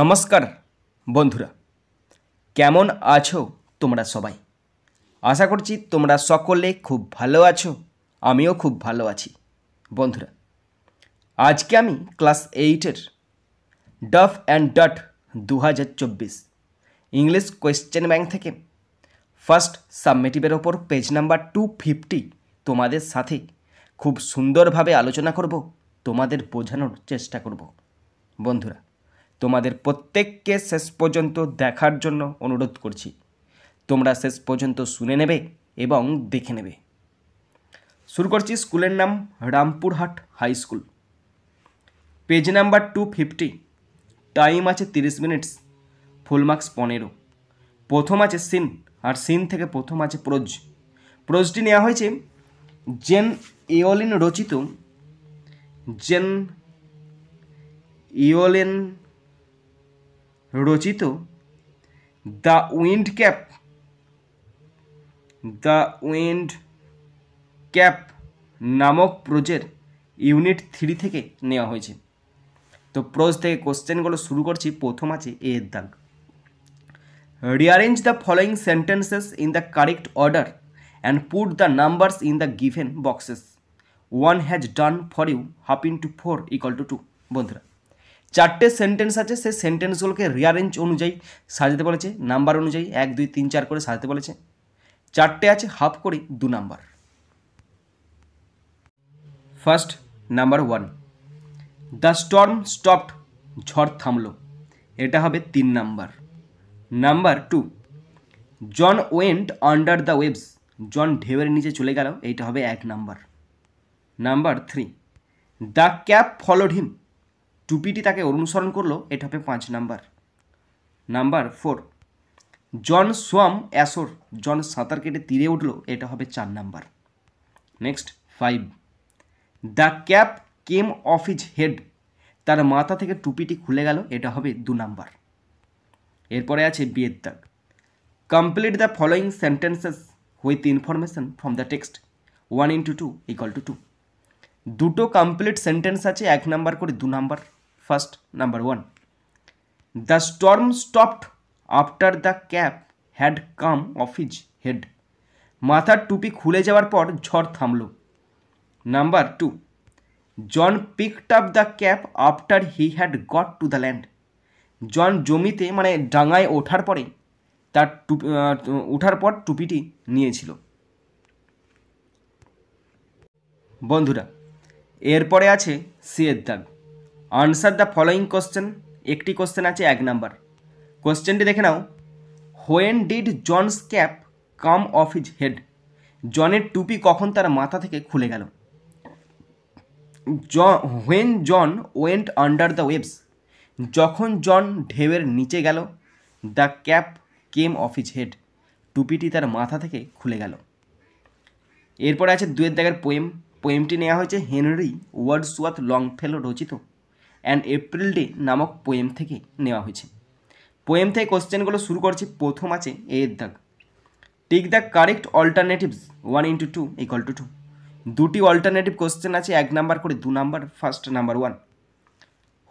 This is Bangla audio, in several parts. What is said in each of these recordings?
নমস্কার বন্ধুরা কেমন আছো তোমরা সবাই আশা করছি তোমরা সকলে খুব ভালো আছো আমিও খুব ভালো আছি বন্ধুরা আজকে আমি ক্লাস এইটের ডফ অ্যান্ড ডট দু হাজার চব্বিশ ইংলিশ কোয়েশ্চেন ব্যাংক থেকে ফার্স্ট সাবমিটিভের ওপর পেজ নাম্বার টু ফিফটি তোমাদের সাথে খুব সুন্দরভাবে আলোচনা করব তোমাদের বোঝানোর চেষ্টা করব বন্ধুরা তোমাদের প্রত্যেককে শেষ পর্যন্ত দেখার জন্য অনুরোধ করছি তোমরা শেষ পর্যন্ত শুনে নেবে এবং দেখে নেবে শুরু করছি স্কুলের নাম Rampurhat high school page number two fifty time আছে তিরিশ মিনিটস ফুল মার্কস পনেরো প্রথম আছে সিন আর সিন থেকে প্রথম আছে প্রোজ প্রোজটি নেওয়া হয়েছে জেন ইওলিন রচিত জেন ইওলেন রচিত the wind cap the wind cap নামক প্রোজের ইউনিট থ্রি থেকে নেওয়া হয়েছে তো প্রোজ থেকে কোশ্চেনগুলো শুরু করছি প্রথম আছে এর দাগ rearrange the following sentences in the correct order and put the numbers in the given boxes one has done for you half in two four equal two two বন্ধুরা চারটে সেন্টেন্স আছে সেই সেন্টেন্সগুলোকে রিয়ারেঞ্জ অনুযায়ী সাজাতে বলেছে নাম্বার অনুযায়ী এক দুই তিন চার করে সাজাতে বলেছে চারটে আছে হাফ করে দু number first number one the storm stopped ঝড় থামল এটা হবে তিন number number two John went under the waves John ঢেউয়ের নিচে চলে গেল এইটা হবে এক number number three the cap followed him টুপিটি তাকে অনুসরণ করলো এটা হবে পাঁচ number number four John swam ashore John সাঁতার কেটে তীরে উঠলো এটা হবে চার number next five the cap came off his head তার মাথা থেকে টুপিটি খুলে গেল এটা হবে দু নাম্বার এরপরে আছে বিয়ের দাগ complete the following sentences with information from the text one into two equal two two দুটো কমপ্লিট সেন্টেন্স আছে এক নাম্বার করে দু number first number one the storm stopped after the cap had come off his head মাথার টুপি খুলে যাওয়ার পর ঝড় থামল number two John picked up the cap after he had got to the land John জমিতে মানে ডাঙায় ওঠার পরে তার টুপি ওঠার পর টুপিটি নিয়েছিল বন্ধুরা এরপরে আছে সিয়ের দাগ আনসার দ্য ফলোয়িং কোশ্চেন একটি কোশ্চেন আছে এক নাম্বার কোশ্চেনটি দেখে নাও when did John's cap come off his head জনের টুপি কখন তার মাথা থেকে খুলে গেল জ when John went under the waves যখন জন ঢেউয়ের নিচে গেল the cap came off his head টুপিটি তার মাথা থেকে খুলে গেল এরপরে আছে দুয়ের দাগের পোয়েম পোয়েমটি নেওয়া হয়েছে হেনরি ওয়ার্ডসওয়ার্থ ফেলো রচিত অ্যান্ড এপ্রিল ডে নামক পোয়েম থেকে নেওয়া হয়েছে পোয়েম থেকে কোশ্চেনগুলো শুরু করছি প্রথম আছে এর দাগ tick the correct alternatives one into two equal two two দুটি অল্টারনেটিভ কোশ্চেন আছে এক নাম্বার করে দু number first number one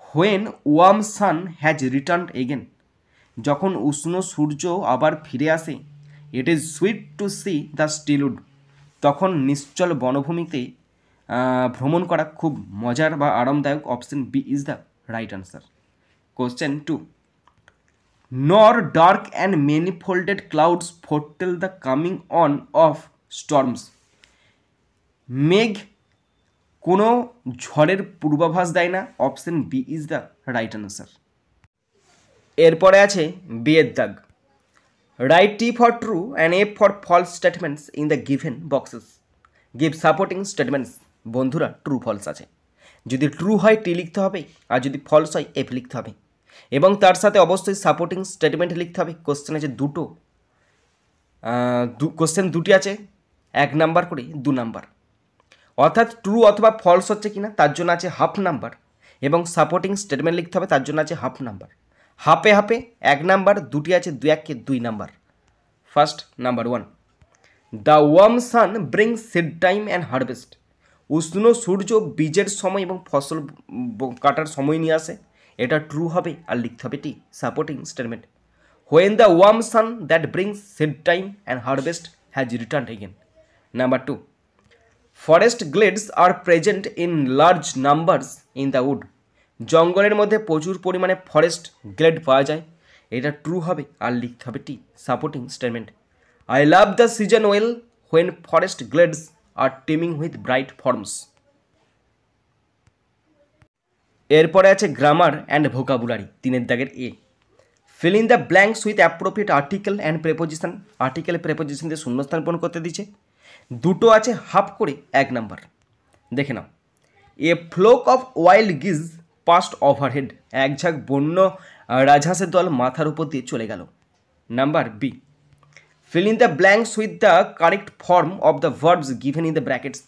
when warm sun has return again যখন উষ্ণ সূর্য আবার ফিরে আসে it is sweet to see the still wood তখন নিশ্চল বনভূমিতে ভ্রমণ করা খুব মজার বা আরামদায়ক option B is the right answer question two dark and and folded clouds foretell the coming on off storms মেঘ কোনো ঝড়ের পূর্বাভাস দেয় না option B is the right answer এরপরে আছে বিয়ের দাগ write T for true and a for false statements in the given boxes give supporting statements বন্ধুরা ট্রু ফলস আছে যদি ট্রু হয় টি লিখতে হবে আর যদি ফলস হয় এফ লিখতে হবে এবং তার সাথে অবশ্যই সাপোর্টিং স্টেটমেন্ট লিখতে হবে কোশ্চেন আছে দুটো কোশ্চেন দুটি আছে এক নাম্বার করে দু নাম্বার অর্থাৎ ট্রু অথবা ফলস হচ্ছে কিনা তার জন্য আছে হাফ নাম্বার এবং সাপোর্টিং স্টেটমেন্ট লিখতে হবে তার জন্য আছে হাফ নাম্বার হাফে হাফে এক নাম্বার দুটি আছে দুই এককে দুই number first number one the warm sun bring seed time and harvest উষ্ণ সূর্য বীজের সময় এবং ফসল কাটার সময় নিয়ে আসে এটা ট্রু হবে আর লিখতে হবে টি supporting statement when the warm sun that brings seed time and harvest has return again number two forest glades are present in large numbers in the wood জঙ্গলের মধ্যে প্রচুর পরিমাণে ফরেস্ট গ্লেড পাওয়া যায় এটা ট্রু হবে আর লিখতে হবে টি supporting statement I love the season well when forest glades are teeming with bright forms এরপরে আছে গ্রামার অ্যান্ড ভোকাবুলারি তিনের দাগের A fill in the blanks with appropriate article and preposition article preposition দিয়ে শূন্যস্থান পূরণ করতে দিচ্ছে দুটো আছে হাফ করে এক নাম্বার দেখে নাও a flock of wild geese passed overhead এক ঝাঁক বন্য রাজহাঁসের দল মাথার উপর দিয়ে চলে গেল number B fill in the blanks with the correct form of the verbs given in the brackets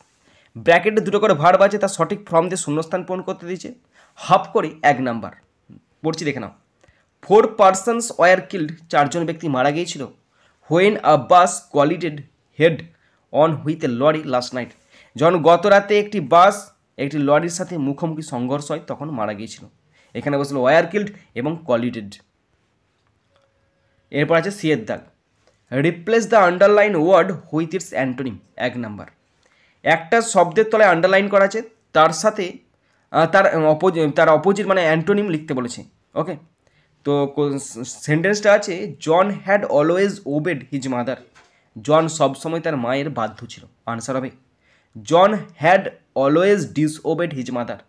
ব্র্যাকেটে দুটো করে ভার্ব আছে তার সঠিক ফর্ম দিয়ে শূন্যস্থান পূরণ করতে দিয়েছে হাফ করে এক নাম্বার পড়ছি দেখে নাও ফোর পার্সনস ওয়ার কিল্ড চারজন ব্যক্তি মারা গিয়েছিল when a bus collided head on with a lorry last night যখন গত রাতে একটি বাস একটি লরির সাথে মুখোমুখি সংঘর্ষ হয় তখন মারা গিয়েছিল এখানে বসলো ওয়ার কিল্ড এবং কোয়ালিটেড এরপর আছে সিয়ের দাগ replace the underline word with its antonym এক নাম্বার একটা শব্দের তলায় আন্ডারলাইন করা আছে তার সাথে তার অপোজিট তার অপোজিট মানে অ্যান্টোনিম লিখতে বলেছে ওকে তো সেন্টেন্সটা আছে John had always obeyed his mother John সবসময় তার মায়ের বাধ্য ছিল আনসার হবে John had always disobeyed his mother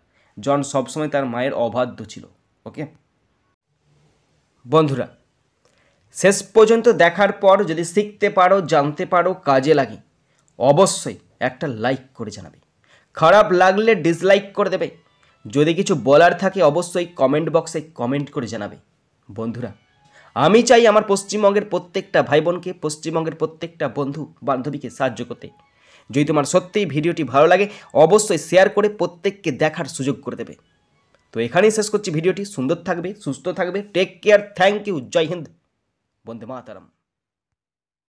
John সবসময় তার মায়ের অবাধ্য ছিল ওকে বন্ধুরা শেষ পর্যন্ত দেখার পর যদি শিখতে পারো জানতে পারো কাজে লাগে অবশ্যই একটা লাইক করে জানাবে খারাপ লাগলে ডিসলাইক করে দেবে যদি কিছু বলার থাকে অবশ্যই কমেন্ট বক্সে কমেন্ট করে জানাবে বন্ধুরা আমি চাই আমার পশ্চিমবঙ্গের প্রত্যেকটা ভাই বোনকে পশ্চিমবঙ্গের প্রত্যেকটা বন্ধু বান্ধবীকে সাহায্য করতে যদি তোমার সত্যিই ভিডিওটি ভালো লাগে অবশ্যই শেয়ার করে প্রত্যেককে দেখার সুযোগ করে দেবে তো এখানেই শেষ করছি ভিডিওটি সুন্দর থাকবে সুস্থ থাকবে টেক কেয়ার থ্যাংক ইউ জয় হিন্দ వందే మాతరం